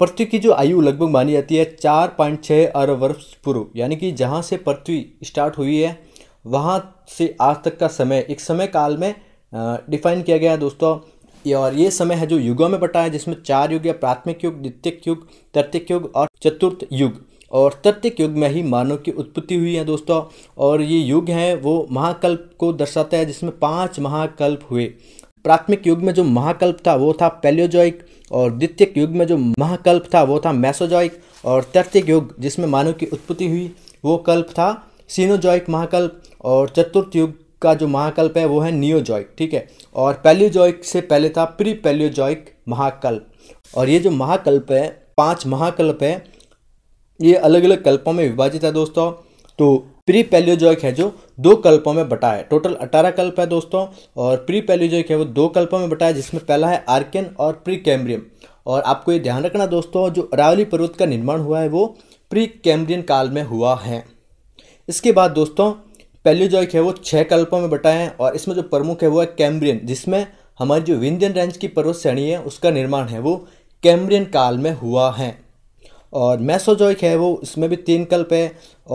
पृथ्वी की जो आयु लगभग मानी जाती है चार पॉइंट छः अरब वर्ष पूर्व यानी कि जहाँ से पृथ्वी स्टार्ट हुई है वहाँ से आज तक का समय एक समय काल में डिफाइन किया गया है दोस्तों और ये समय है जो युगों में बटा है जिसमें चार युग या प्राथमिक युग द्वितीय युग तृतीय युग और चतुर्थ युग और तृतीय युग में ही मानव की उत्पत्ति हुई है दोस्तों और ये युग हैं वो महाकल्प को दर्शाता है जिसमें पांच महाकल्प हुए प्राथमिक युग में जो महाकल्प था वो था पैलियोजॉइक और द्वितीय युग में जो महाकल्प था वो था मैसोजॉइक और तृतीय युग जिसमें मानव की उत्पत्ति हुई वो कल्प था सीनोजॉइक महाकल्प और चतुर्थ युग का जो महाकल्प है वो है नियोजॉइक ठीक है और पैलियोजॉइक से पहले था प्री पैलियोजॉइक महाकल्प और ये जो महाकल्प है पांच महाकल्प है ये अलग अलग कल्पों में विभाजित है दोस्तों तो प्री पैल्योजोइक है जो दो कल्पों में बटा है टोटल अठारह कल्प है दोस्तों और प्री पैल्योजोइक है वो दो कल्पों में बटा है जिसमें पहला है आर्कियन और प्री कैम्ब्रियम और आपको ये ध्यान रखना दोस्तों जो अरावली पर्वत का निर्माण हुआ है वो प्री कैम्ब्रियन काल में हुआ है इसके बाद दोस्तों पैल्योजोइक है वो छः कल्पों में बटा है और इसमें जो प्रमुख है वो है कैम्ब्रियन जिसमें हमारी जो विंध्यन रेंज की पर्वत श्रेणी है उसका निर्माण है वो कैम्ब्रियन काल में हुआ है और मैसोजॉइक है वो इसमें भी तीन कल्प है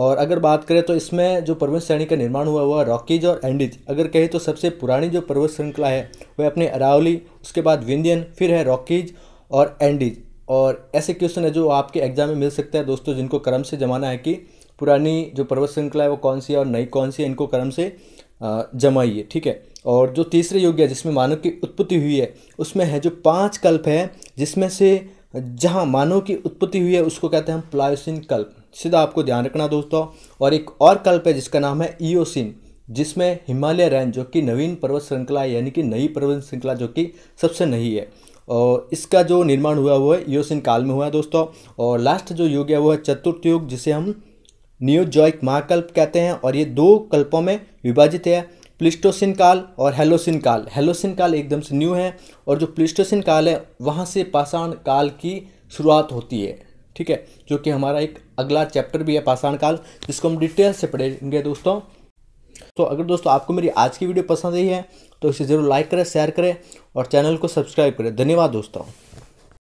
और अगर बात करें तो इसमें जो पर्वत श्रेणी का निर्माण हुआ हुआ रॉकीज और एंडीज अगर कहें तो सबसे पुरानी जो पर्वत श्रृंखला है वह अपने अरावली उसके बाद विंध्यन फिर है रॉकीज और एंडीज और ऐसे क्वेश्चन है जो आपके एग्जाम में मिल सकता है दोस्तों जिनको क्रम से जमाना है कि पुरानी जो पर्वत श्रृंखला है वो कौन सी है और नई कौन सी है इनको क्रम से जमाइए ठीक है और जो तीसरे योग्य है जिसमें मानव की उत्पत्ति हुई है उसमें है जो पाँच कल्प है जिसमें से जहाँ मानव की उत्पत्ति हुई है उसको कहते हैं प्लायोसिन कल्प सीधा आपको ध्यान रखना दोस्तों और एक और कल्प है जिसका नाम है ईओसिन जिसमें हिमालय रैन जो कि नवीन पर्वत श्रृंखला यानी कि नई पर्वत श्रृंखला जो कि सबसे नई है और इसका जो निर्माण हुआ वो है ईओसिन काल में हुआ है दोस्तों और लास्ट जो युग है वो है चतुर्थ युग जिसे हम नियोजॉइक महाकल्प कहते हैं और ये दो कल्पों में विभाजित है प्लिस्टोसिन काल और हेलोसिन काल हेलोसिन काल एकदम से न्यू है और जो प्लिस्टोसिन काल है वहाँ से पाषाण काल की शुरुआत होती है ठीक है जो कि हमारा एक अगला चैप्टर भी है पाषाण काल जिसको हम डिटेल से पढ़ेंगे दोस्तों तो अगर दोस्तों आपको मेरी आज की वीडियो पसंद आई है तो इसे ज़रूर लाइक करें शेयर करें और चैनल को सब्सक्राइब करें धन्यवाद दोस्तों